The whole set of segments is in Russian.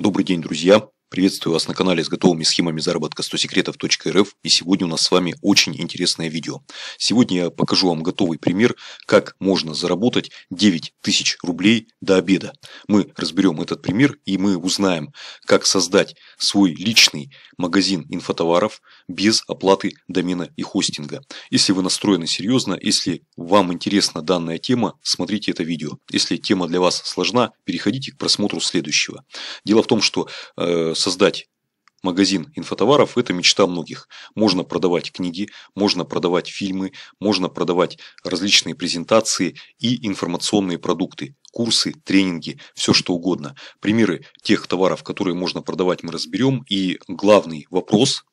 Добрый день, друзья! Приветствую вас на канале с готовыми схемами заработка 100 секретов.рф и сегодня у нас с вами очень интересное видео. Сегодня я покажу вам готовый пример, как можно заработать 9000 рублей до обеда. Мы разберем этот пример и мы узнаем, как создать свой личный магазин инфотоваров без оплаты домена и хостинга. Если вы настроены серьезно, если вам интересна данная тема, смотрите это видео. Если тема для вас сложна, переходите к просмотру следующего. Дело в том, что э, создать магазин инфотоваров – это мечта многих. Можно продавать книги, можно продавать фильмы, можно продавать различные презентации и информационные продукты, курсы, тренинги, все что угодно. Примеры тех товаров, которые можно продавать, мы разберем. И главный вопрос,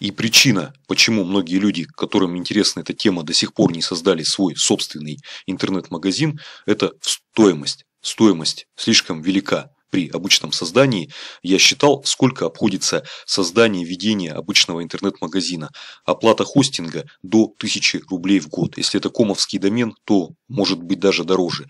и причина, почему многие люди, которым интересна эта тема, до сих пор не создали свой собственный интернет-магазин, это стоимость. Стоимость слишком велика при обычном создании, я считал, сколько обходится создание ведения обычного интернет-магазина. Оплата хостинга до 1000 рублей в год. Если это комовский домен, то может быть даже дороже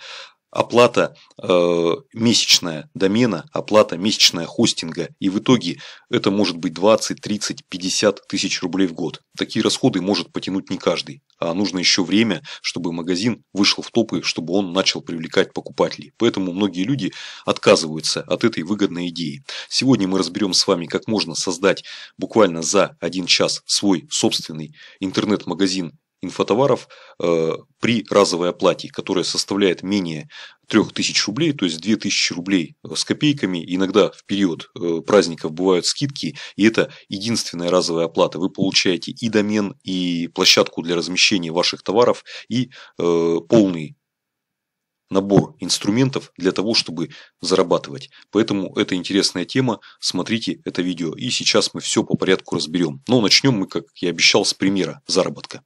оплата э, месячная домена, оплата месячная хостинга, и в итоге это может быть 20, 30, 50 тысяч рублей в год. Такие расходы может потянуть не каждый, а нужно еще время, чтобы магазин вышел в топы, чтобы он начал привлекать покупателей. Поэтому многие люди отказываются от этой выгодной идеи. Сегодня мы разберем с вами, как можно создать буквально за один час свой собственный интернет-магазин инфотоваров э, при разовой оплате, которая составляет менее 3000 рублей, то есть 2000 рублей с копейками. Иногда в период э, праздников бывают скидки, и это единственная разовая оплата. Вы получаете и домен, и площадку для размещения ваших товаров, и э, полный набор инструментов для того, чтобы зарабатывать. Поэтому это интересная тема, смотрите это видео. И сейчас мы все по порядку разберем. Но начнем мы, как я обещал, с примера заработка.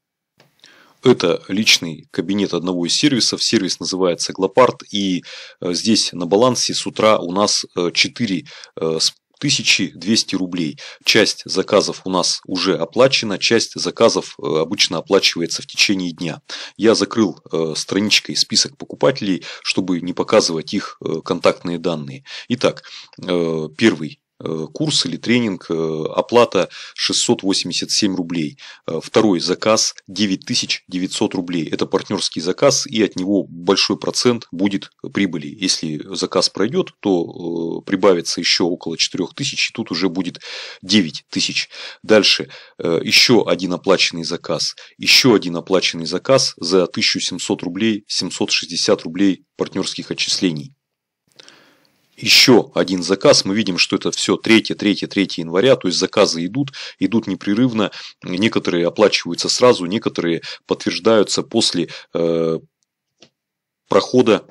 Это личный кабинет одного из сервисов. Сервис называется Глопард. И э, здесь на балансе с утра у нас 4 э, 1200 э, рублей. Часть заказов у нас уже оплачена, часть заказов обычно оплачивается в течение дня. Я закрыл страничкой список покупателей, чтобы не показывать их контактные данные. Итак, первый Э, курс или тренинг, э, оплата 687 рублей. Э, второй заказ 9900 рублей. Это партнерский заказ, и от него большой процент будет прибыли. Если заказ пройдет, то прибавится еще около 4000, и тут уже будет 9000. Дальше еще один оплаченный заказ. Еще один оплаченный заказ за 1700 рублей, 760 рублей партнерских отчислений еще один заказ. Мы видим, что это все 3, 3, 3 января, то есть заказы идут, идут непрерывно. Некоторые оплачиваются сразу, некоторые подтверждаются после э, прохода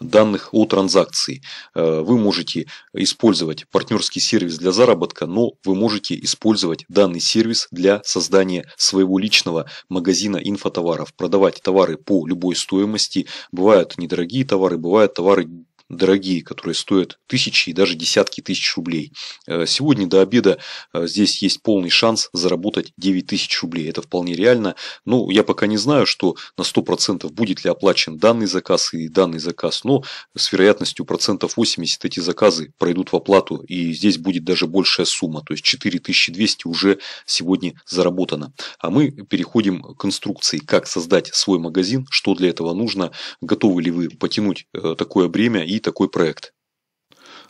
данных о транзакции. Э, вы можете использовать партнерский сервис для заработка, но вы можете использовать данный сервис для создания своего личного магазина инфотоваров, продавать товары по любой стоимости. Бывают недорогие товары, бывают товары дорогие, которые стоят тысячи и даже десятки тысяч рублей. Э, сегодня до обеда э, здесь есть полный шанс заработать 9 тысяч рублей. Это вполне реально. Ну, я пока не знаю, что на 100% будет ли оплачен данный заказ и данный заказ, но с вероятностью процентов 80 эти заказы пройдут в оплату, и здесь будет даже большая сумма, то есть 4200 уже сегодня заработано. А мы переходим к конструкции, как создать свой магазин, что для этого нужно, готовы ли вы потянуть э, такое бремя и такой проект.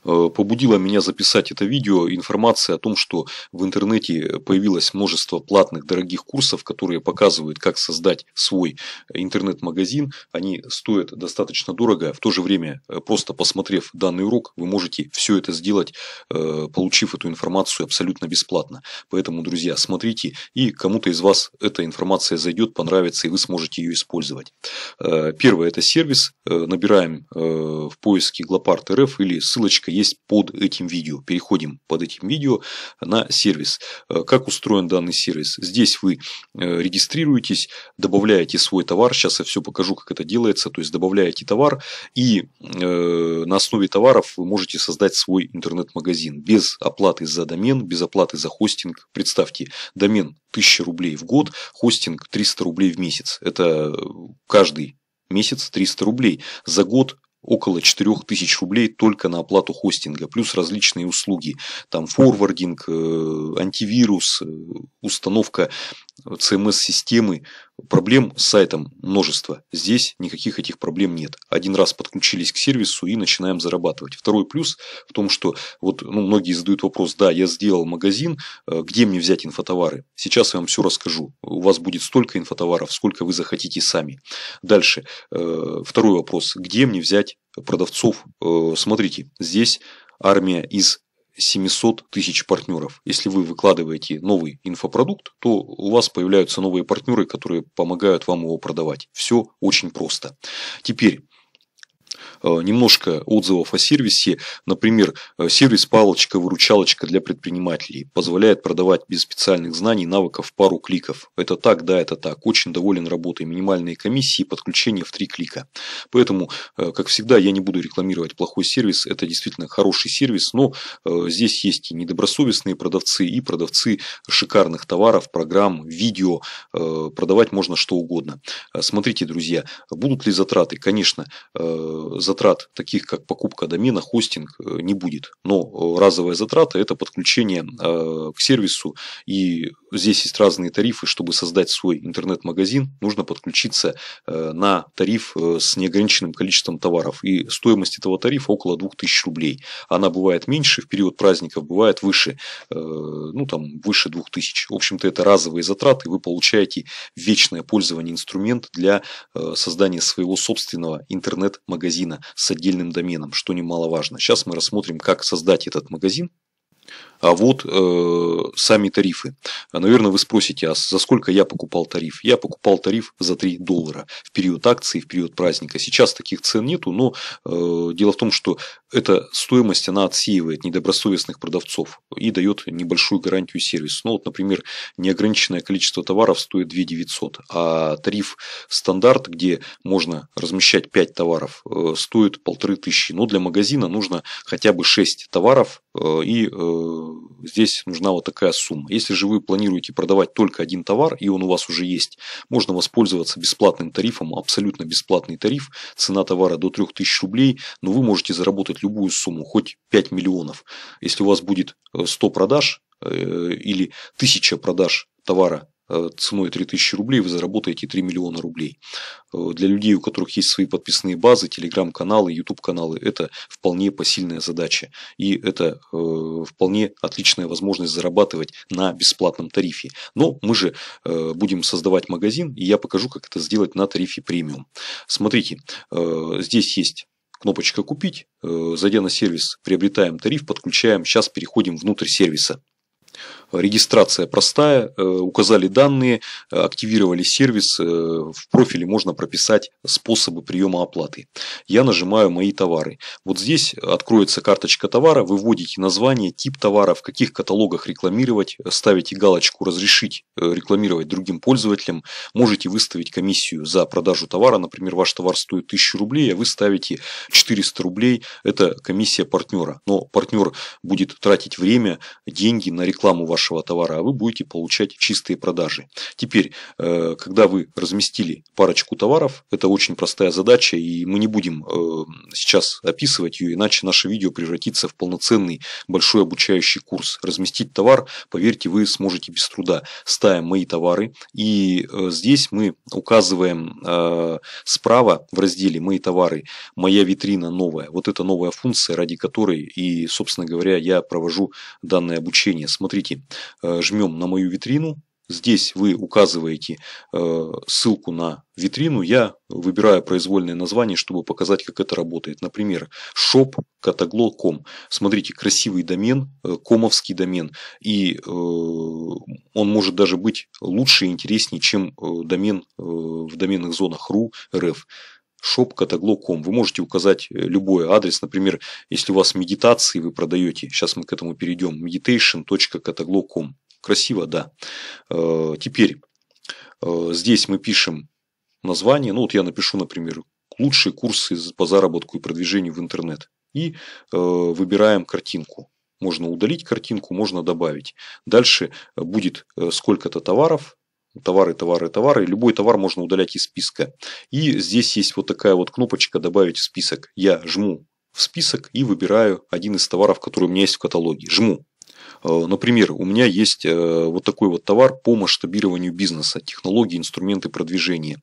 Э, побудила меня записать это видео информация о том, что в интернете появилось множество платных дорогих курсов, которые показывают, как создать свой интернет-магазин. Они стоят достаточно дорого. В то же время, э, просто посмотрев данный урок, вы можете все это сделать, э, получив эту информацию абсолютно бесплатно. Поэтому, друзья, смотрите, и кому-то из вас эта информация зайдет, понравится, и вы сможете ее использовать. Первое – это сервис. Набираем в поиске Глопарт РФ или ссылочка ссылочка есть под этим видео. Переходим под этим видео на сервис. Э, как устроен данный сервис? Здесь вы э, регистрируетесь, добавляете свой товар. Сейчас я все покажу, как это делается. То есть добавляете товар и э, на основе товаров вы можете создать свой интернет-магазин без оплаты за домен, без оплаты за хостинг. Представьте, домен 1000 рублей в год, хостинг 300 рублей в месяц. Это каждый месяц 300 рублей. За год около 4000 рублей только на оплату хостинга, плюс различные услуги, там форвардинг, э, антивирус, э, установка CMS-системы, проблем с сайтом множество. Здесь никаких этих проблем нет. Один раз подключились к сервису и начинаем зарабатывать. Второй плюс в том, что вот ну, многие задают вопрос, да, я сделал магазин, э, где мне взять инфотовары? Сейчас я вам все расскажу. У вас будет столько инфотоваров, сколько вы захотите сами. Дальше. Э, второй вопрос. Где мне взять продавцов? Э, смотрите, здесь армия из 700 тысяч партнеров. Если вы выкладываете новый инфопродукт, то у вас появляются новые партнеры, которые помогают вам его продавать. Все очень просто. Теперь Э, немножко отзывов о сервисе. Например, э, сервис «Палочка-выручалочка» для предпринимателей позволяет продавать без специальных знаний навыков пару кликов. Это так, да, это так. Очень доволен работой. Минимальные комиссии, подключение в три клика. Поэтому, э, как всегда, я не буду рекламировать плохой сервис. Это действительно хороший сервис, но здесь есть и недобросовестные продавцы, и продавцы шикарных товаров, программ, видео. Продавать можно что угодно. Смотрите, друзья, будут ли затраты? Конечно, затраты затрат, таких как покупка домена, хостинг, э, не будет. Но э, разовая затрата – это подключение э, к сервису. И здесь есть разные тарифы. Чтобы создать свой интернет-магазин, нужно подключиться на тариф с неограниченным количеством товаров. И стоимость этого тарифа около 2000 рублей. Она бывает меньше в период праздников, бывает выше, ну там выше 2000. В общем-то, это разовые затраты. Вы получаете вечное пользование инструмент для создания своего собственного интернет-магазина с отдельным доменом, что немаловажно. Сейчас мы рассмотрим, как создать этот магазин а вот э, сами тарифы. А, наверное, вы спросите, а за сколько я покупал тариф? Я покупал тариф за 3 доллара в период акции, в период праздника. Сейчас таких цен нету, но э, дело в том, что эта стоимость, она отсеивает недобросовестных продавцов и дает небольшую гарантию сервиса. Ну, вот, например, неограниченное количество товаров стоит 2 900, а тариф стандарт, где можно размещать 5 товаров, э, стоит полторы тысячи. Но для магазина нужно хотя бы 6 товаров э, и э, здесь нужна вот такая сумма. Если же вы планируете продавать только один товар, и он у вас уже есть, можно воспользоваться бесплатным тарифом, абсолютно бесплатный тариф, цена товара до 3000 рублей, но вы можете заработать любую сумму, хоть 5 миллионов. Если у вас будет 100 э, продаж э, или 1000 продаж товара Э, ценой 3000 рублей вы заработаете 3 миллиона рублей. Э, для людей, у которых есть свои подписные базы, телеграм-каналы, YouTube-каналы, это вполне посильная задача. И это э, вполне отличная возможность зарабатывать на бесплатном тарифе. Но мы же будем создавать магазин, и я покажу, как это сделать на тарифе премиум. Смотрите, здесь есть кнопочка «Купить». Зайдя на сервис, приобретаем тариф, подключаем. Сейчас переходим внутрь сервиса регистрация простая, э, указали данные, э, активировали сервис, э, в профиле можно прописать способы приема оплаты. Я нажимаю «Мои товары». Вот здесь откроется карточка товара, вы вводите название, тип товара, в каких каталогах рекламировать, ставите галочку «Разрешить рекламировать другим пользователям», можете выставить комиссию за продажу товара, например, ваш товар стоит 1000 рублей, а вы ставите 400 рублей, это комиссия партнера. Но партнер будет тратить время, деньги на рекламу вашего вашего товара, а вы будете получать чистые продажи. Теперь, э, когда вы разместили парочку товаров, это очень простая задача, и мы не будем э, сейчас описывать ее, иначе наше видео превратится в полноценный большой обучающий курс. Разместить товар, поверьте, вы сможете без труда. Ставим мои товары, и э, здесь мы указываем справа в разделе «Мои товары» «Моя витрина новая». Вот это новая функция, ради которой и, собственно говоря, я провожу данное обучение. Смотрите, Э, жмем на мою витрину, Здесь вы указываете э, ссылку на витрину. Я выбираю произвольное название, чтобы показать, как это работает. Например, shopcatalog.com Смотрите, красивый домен, э, комовский домен. И он может даже быть лучше и интереснее, чем домен в доменных зонах .ru, .rf shop.glow.com. Вы можете указать э, любой адрес. Например, если у вас медитации вы продаете, сейчас мы к этому перейдем, meditation.cataglow.com. Красиво, да. Э, теперь э, здесь мы пишем название. Ну вот я напишу, например, лучшие курсы по заработку и продвижению в интернет. И выбираем картинку. Можно удалить картинку, можно добавить. Дальше будет сколько-то товаров, товары, товары, товары. Любой товар можно удалять из списка. И здесь есть вот такая вот кнопочка «Добавить в список». Я жму в список и выбираю один из товаров, который у меня есть в каталоге. Жму. Э, например, у меня есть э, вот такой вот товар по масштабированию бизнеса, технологии, инструменты продвижения.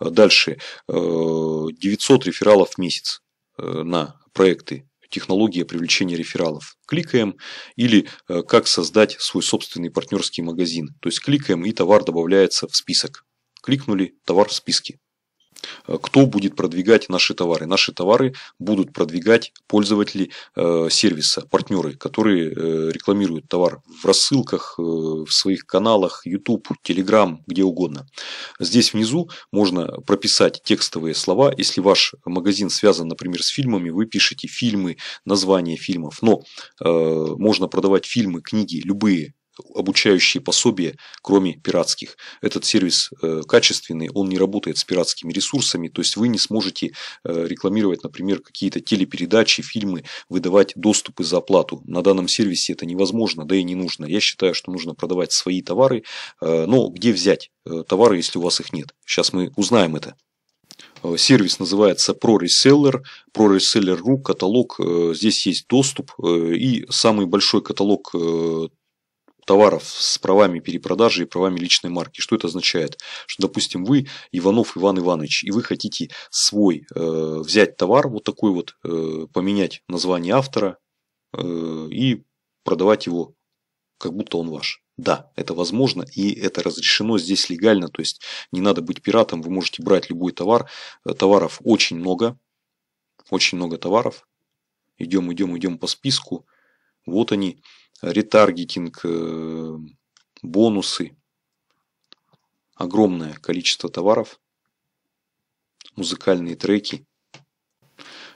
Э, дальше 900 рефералов в месяц на проекты технология привлечения рефералов. Кликаем или э, как создать свой собственный партнерский магазин. То есть кликаем и товар добавляется в список. Кликнули, товар в списке. Э, кто будет продвигать наши товары. Наши товары будут продвигать пользователи э, сервиса, партнеры, которые э, рекламируют товар в рассылках, в своих каналах, YouTube, Telegram, где угодно. Здесь внизу можно прописать текстовые слова. Если ваш магазин связан, например, с фильмами, вы пишете фильмы, название фильмов. Но можно продавать фильмы, книги, любые обучающие пособия, кроме пиратских. Этот сервис э, качественный, он не работает с пиратскими ресурсами, то есть вы не сможете э, рекламировать, например, какие-то телепередачи, фильмы, выдавать доступы за оплату. На данном сервисе это невозможно, да и не нужно. Я считаю, что нужно продавать свои товары, э, но где взять товары, если у вас их нет? Сейчас мы узнаем это. Сервис называется ProReseller, ProReseller.ru, каталог, здесь есть доступ и самый большой каталог товаров с правами перепродажи и правами личной марки. Что это означает? Что, допустим, вы Иванов Иван Иванович, и вы хотите свой э, взять товар, вот такой вот, э, поменять название автора э, и продавать его, как будто он ваш. Да, это возможно, и это разрешено здесь легально, то есть не надо быть пиратом, вы можете брать любой товар. Э, товаров очень много, очень много товаров. Идем, идем, идем по списку. Вот они ретаргетинг, э, бонусы. Огромное количество товаров, музыкальные треки.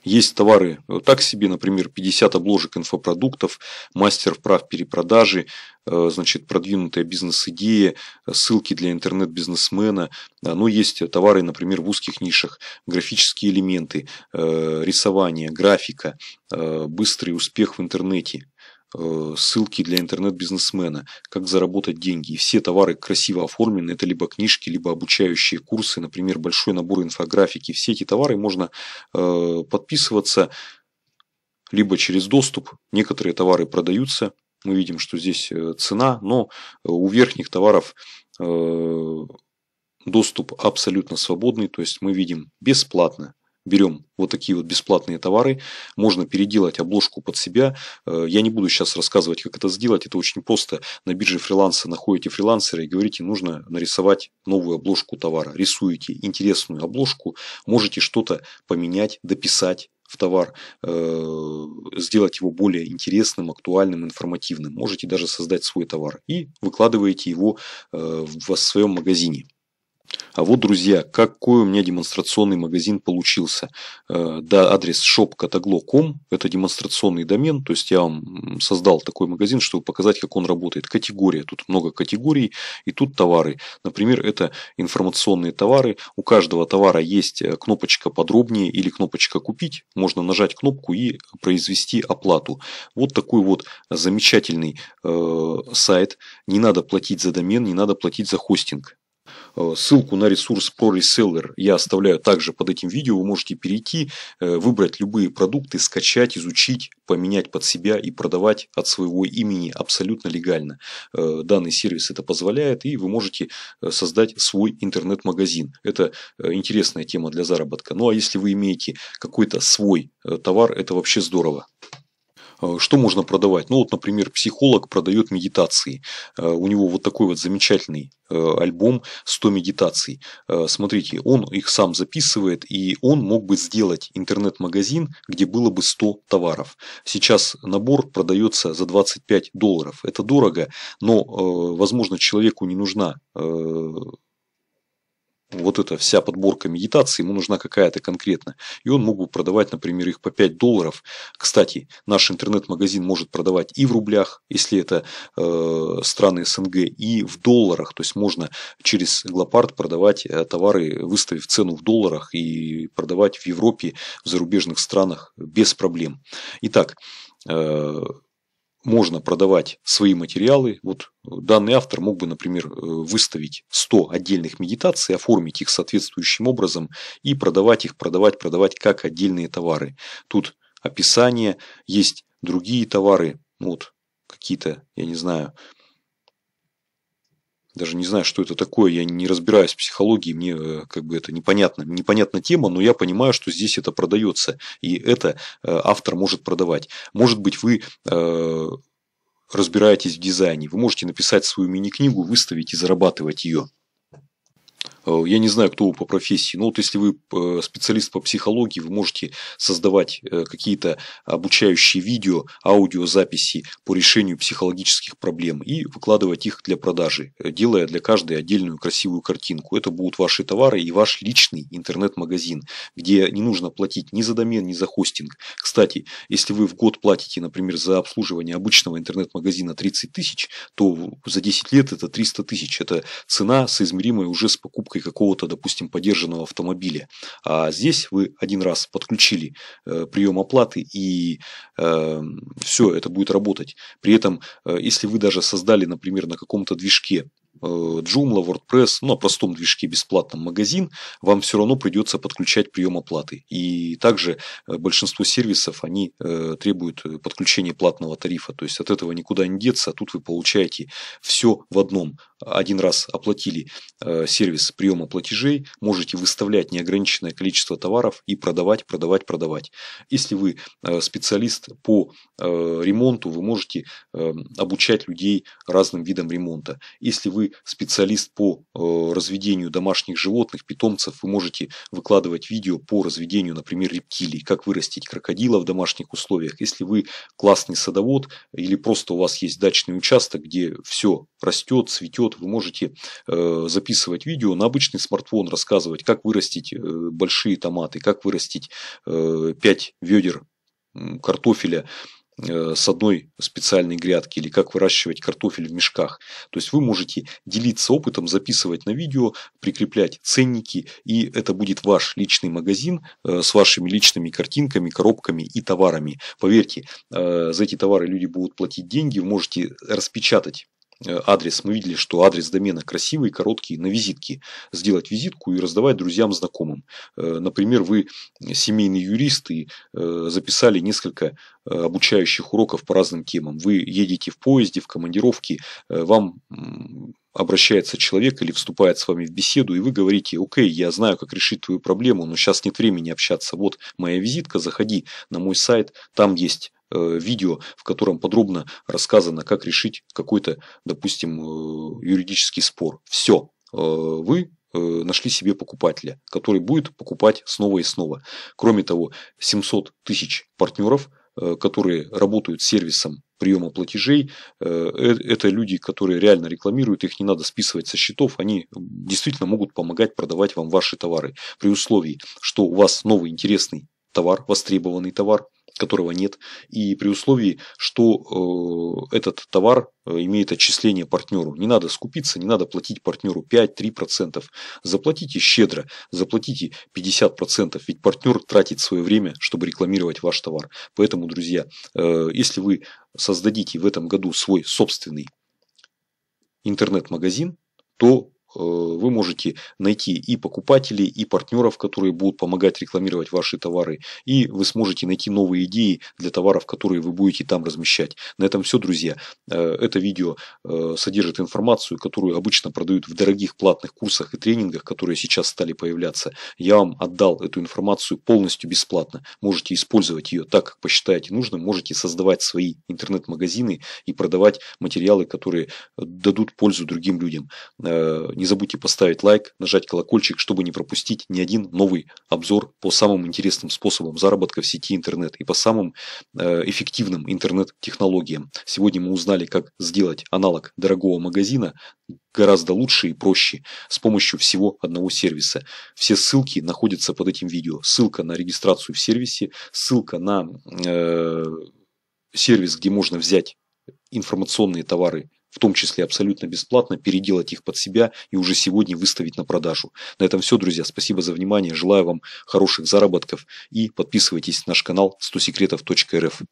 Есть товары вот так себе, например, 50 обложек инфопродуктов, мастер прав перепродажи, э, значит, продвинутая бизнес-идея, ссылки для интернет-бизнесмена. Но ну, есть товары, например, в узких нишах, графические элементы, э, рисование, графика, быстрый успех в интернете. Э, ссылки для интернет-бизнесмена, как заработать деньги. И все товары красиво оформлены, это либо книжки, либо обучающие курсы, например, большой набор инфографики. Все эти товары можно э, подписываться либо через доступ. Некоторые товары продаются, мы видим, что здесь э, цена, но у верхних товаров доступ абсолютно свободный, то есть мы видим бесплатно, берем вот такие вот бесплатные товары, можно переделать обложку под себя. Э, я не буду сейчас рассказывать, как это сделать, это очень просто. На бирже фриланса находите фрилансера и говорите, нужно нарисовать новую обложку товара. Рисуете интересную обложку, можете что-то поменять, дописать, в товар, э, сделать его более интересным, актуальным, информативным. Можете даже создать свой товар и выкладываете его э, в своем магазине. А вот, друзья, какой у меня демонстрационный магазин получился. Э, да, адрес shopcataglo.com – это демонстрационный домен, то есть я вам создал такой магазин, чтобы показать, как он работает. Категория, тут много категорий, и тут товары. Например, это информационные товары. У каждого товара есть э, кнопочка «Подробнее» или кнопочка «Купить». Можно нажать кнопку и произвести оплату. Вот такой вот замечательный э, сайт. Не надо платить за домен, не надо платить за хостинг Э, ссылку на ресурс ProReseller я оставляю также под этим видео. Вы можете перейти, э, выбрать любые продукты, скачать, изучить, поменять под себя и продавать от своего имени абсолютно легально. Э, данный сервис это позволяет, и вы можете создать свой интернет-магазин. Это интересная тема для заработка. Ну а если вы имеете какой-то свой товар, это вообще здорово. Э, что можно продавать? Ну вот, например, психолог продает медитации. Э, у него вот такой вот замечательный э, альбом 100 медитаций. Смотрите, он их сам записывает, и он мог бы сделать интернет-магазин, где было бы 100 товаров. Сейчас набор продается за 25 долларов. Это дорого, но, возможно, человеку не нужна вот эта вся подборка медитаций, ему нужна какая-то конкретно. И он мог бы продавать, например, их по 5 долларов. Кстати, наш интернет-магазин может продавать и в рублях, если это э, страны СНГ, и в долларах. То есть можно через Глопард продавать э, товары, выставив цену в долларах и продавать в Европе, в зарубежных странах без проблем. Итак, э, можно продавать свои материалы. Вот э, данный автор мог бы, например, э, выставить 100 отдельных медитаций, оформить их соответствующим образом и продавать их, продавать, продавать как отдельные товары. Тут описание, есть другие товары, ну вот какие-то, я не знаю, даже не знаю, что это такое, я не разбираюсь в психологии, мне э, как бы это непонятно, непонятна тема, но я понимаю, что здесь это продается, и это э, автор может продавать. Может быть, вы э, разбираетесь в дизайне, вы можете написать свою мини-книгу, выставить и зарабатывать ее. Э, я не знаю, кто вы по профессии, но вот если вы э, специалист по психологии, вы можете создавать э, какие-то обучающие видео, аудиозаписи по решению психологических проблем и выкладывать их для продажи, делая для каждой отдельную красивую картинку. Это будут ваши товары и ваш личный интернет-магазин, где не нужно платить ни за домен, ни за хостинг. Кстати, если вы в год платите, например, за обслуживание обычного интернет-магазина 30 тысяч, то за 10 лет это 300 тысяч. Это цена соизмеримая уже с покупкой установкой какого-то, допустим, поддержанного автомобиля. А здесь вы один раз подключили э, прием оплаты и э, все, это будет работать. При этом, э, если вы даже создали, например, на каком-то движке Э, Joomla, WordPress, ну, на простом движке бесплатном магазин, вам все равно придется подключать прием оплаты. И также э, большинство сервисов, они э, требуют подключения платного тарифа. То есть от этого никуда не деться, а тут вы получаете все в одном. Один раз оплатили сервис приема платежей, можете выставлять неограниченное количество товаров и продавать, продавать, продавать. Если вы специалист по ремонту, вы можете обучать людей разным видам ремонта. Если вы специалист по э, разведению домашних животных, питомцев, вы можете выкладывать видео по разведению, например, рептилий, как вырастить крокодила в домашних условиях. Если вы классный садовод или просто у вас есть дачный участок, где все растет, цветет, вы можете э, записывать видео на обычный смартфон, рассказывать, как вырастить э, большие томаты, как вырастить 5 ведер картофеля, Э, с одной специальной грядки или как выращивать картофель в мешках. То есть вы можете делиться опытом, записывать на видео, прикреплять ценники, и это будет ваш личный магазин э, с вашими личными картинками, коробками и товарами. Поверьте, э, за эти товары люди будут платить деньги, вы можете распечатать Э, адрес. Мы видели, что адрес домена красивый, короткий, на визитке. Сделать визитку и раздавать друзьям, знакомым. Э, например, вы семейный юрист и э, записали несколько обучающих уроков по разным темам. Вы едете в поезде, в командировке, вам обращается человек или вступает с вами в беседу, и вы говорите, окей, я знаю, как решить твою проблему, но сейчас нет времени общаться. Вот моя визитка, заходи на мой сайт, там есть Э, видео, в котором подробно рассказано, как решить какой-то, допустим, э, юридический спор. Все. Э, вы нашли себе покупателя, который будет покупать снова и снова. Кроме того, 700 тысяч партнеров, которые работают сервисом приема платежей. Это люди, которые реально рекламируют, их не надо списывать со счетов, они действительно могут помогать продавать вам ваши товары. При условии, что у вас новый интересный товар, востребованный товар, которого нет, и при условии, что э, этот товар э, имеет отчисление партнеру. Не надо скупиться, не надо платить партнеру 5-3%. Заплатите щедро, заплатите 50%, ведь партнер тратит свое время, чтобы рекламировать ваш товар. Поэтому, друзья, э, если вы создадите в этом году свой собственный интернет-магазин, то Э, вы можете найти и покупателей, и партнеров, которые будут помогать рекламировать ваши товары, и вы сможете найти новые идеи для товаров, которые вы будете там размещать. На этом все, друзья. Э, это видео э, содержит информацию, которую обычно продают в дорогих платных курсах и тренингах, которые сейчас стали появляться. Я вам отдал эту информацию полностью бесплатно. Можете использовать ее так, как посчитаете нужным, можете создавать свои интернет-магазины и продавать материалы, которые дадут пользу другим людям. Не не забудьте поставить лайк, нажать колокольчик, чтобы не пропустить ни один новый обзор по самым интересным способам заработка в сети интернет и по самым э, эффективным интернет-технологиям. Сегодня мы узнали, как сделать аналог дорогого магазина гораздо лучше и проще с помощью всего одного сервиса. Все ссылки находятся под этим видео. Ссылка на регистрацию в сервисе, ссылка на э, сервис, где можно взять информационные товары в том числе абсолютно бесплатно, переделать их под себя и уже сегодня выставить на продажу. На этом все, друзья. Спасибо за внимание. Желаю вам хороших заработков и подписывайтесь на наш канал 100секретов.рф.